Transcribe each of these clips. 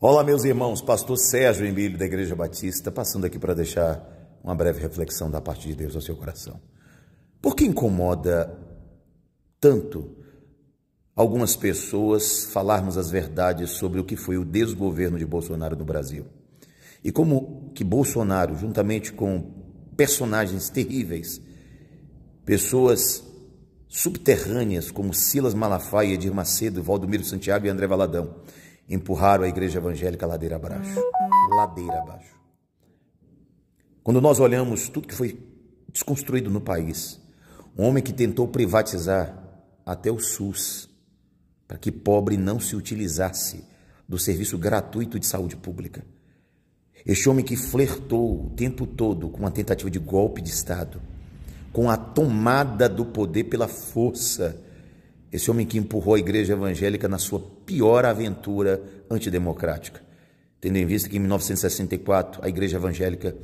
Olá, meus irmãos, pastor Sérgio Emílio da Igreja Batista, passando aqui para deixar uma breve reflexão da parte de Deus ao seu coração. Por que incomoda tanto algumas pessoas falarmos as verdades sobre o que foi o desgoverno de Bolsonaro no Brasil? E como que Bolsonaro, juntamente com personagens terríveis, pessoas subterrâneas como Silas Malafaia, Edir Macedo, Valdomiro Santiago e André Valadão, empurraram a igreja evangélica ladeira abaixo. Ladeira abaixo. Quando nós olhamos tudo que foi desconstruído no país, um homem que tentou privatizar até o SUS, para que pobre não se utilizasse do serviço gratuito de saúde pública. Este homem que flertou o tempo todo com a tentativa de golpe de Estado, com a tomada do poder pela força. Esse homem que empurrou a igreja evangélica na sua pior aventura antidemocrática, tendo em vista que em 1964 a Igreja Evangélica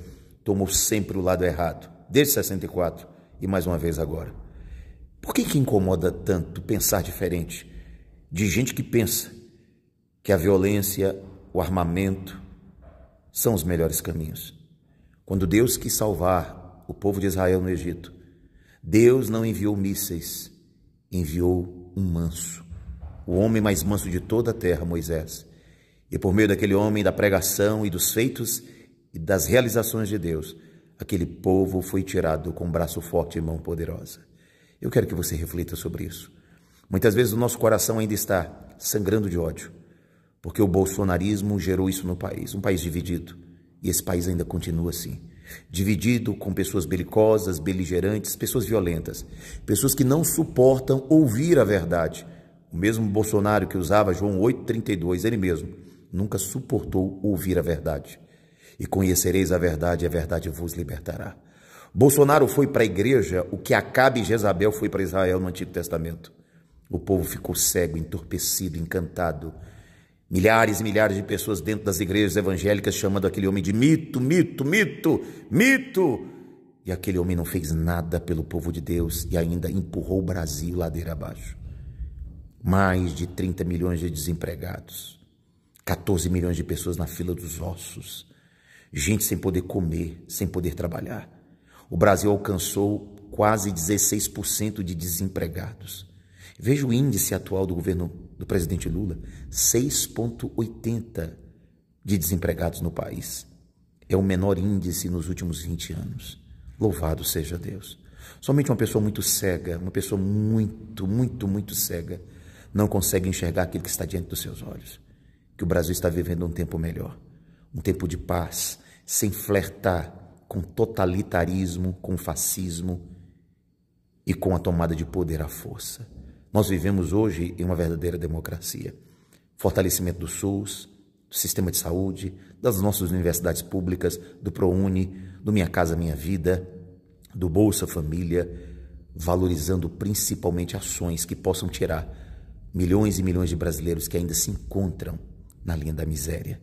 tomou sempre o lado errado, desde 64 e mais uma vez agora. Por que, que incomoda tanto pensar diferente de gente que pensa que a violência, o armamento são os melhores caminhos? Quando Deus quis salvar o povo de Israel no Egito, Deus não enviou mísseis, enviou um manso o homem mais manso de toda a terra, Moisés. E por meio daquele homem, da pregação e dos feitos e das realizações de Deus, aquele povo foi tirado com braço forte e mão poderosa. Eu quero que você reflita sobre isso. Muitas vezes o nosso coração ainda está sangrando de ódio, porque o bolsonarismo gerou isso no país, um país dividido. E esse país ainda continua assim dividido com pessoas belicosas, beligerantes, pessoas violentas, pessoas que não suportam ouvir a verdade, o mesmo Bolsonaro que usava João 8,32, ele mesmo, nunca suportou ouvir a verdade. E conhecereis a verdade, e a verdade vos libertará. Bolsonaro foi para a igreja o que Acabe e Jezabel foi para Israel no Antigo Testamento. O povo ficou cego, entorpecido, encantado. Milhares e milhares de pessoas dentro das igrejas evangélicas chamando aquele homem de mito, mito, mito, mito. E aquele homem não fez nada pelo povo de Deus e ainda empurrou o Brasil ladeira abaixo mais de 30 milhões de desempregados, 14 milhões de pessoas na fila dos ossos, gente sem poder comer, sem poder trabalhar. O Brasil alcançou quase 16% de desempregados. Veja o índice atual do governo do presidente Lula: 6,80% de desempregados no país. É o menor índice nos últimos 20 anos. Louvado seja Deus. Somente uma pessoa muito cega, uma pessoa muito, muito, muito cega não consegue enxergar aquilo que está diante dos seus olhos. Que o Brasil está vivendo um tempo melhor, um tempo de paz, sem flertar com totalitarismo, com fascismo e com a tomada de poder à força. Nós vivemos hoje em uma verdadeira democracia. Fortalecimento do SUS, do sistema de saúde, das nossas universidades públicas, do ProUni, do Minha Casa Minha Vida, do Bolsa Família, valorizando principalmente ações que possam tirar milhões e milhões de brasileiros que ainda se encontram na linha da miséria.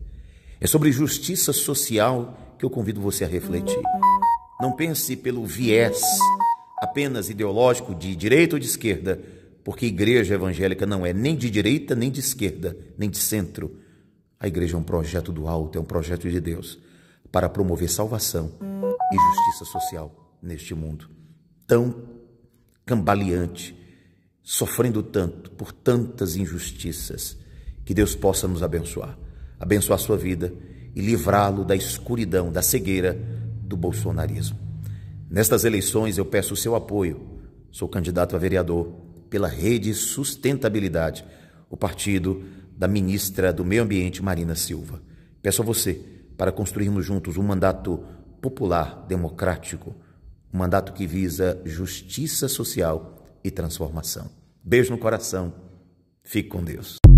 É sobre justiça social que eu convido você a refletir. Não pense pelo viés apenas ideológico de direita ou de esquerda, porque a igreja evangélica não é nem de direita, nem de esquerda, nem de centro. A igreja é um projeto do alto, é um projeto de Deus para promover salvação e justiça social neste mundo tão cambaleante sofrendo tanto por tantas injustiças. Que Deus possa nos abençoar, abençoar sua vida e livrá-lo da escuridão, da cegueira do bolsonarismo. Nestas eleições eu peço o seu apoio. Sou candidato a vereador pela Rede Sustentabilidade, o partido da ministra do Meio Ambiente Marina Silva. Peço a você para construirmos juntos um mandato popular, democrático, um mandato que visa justiça social e transformação. Beijo no coração. Fique com Deus.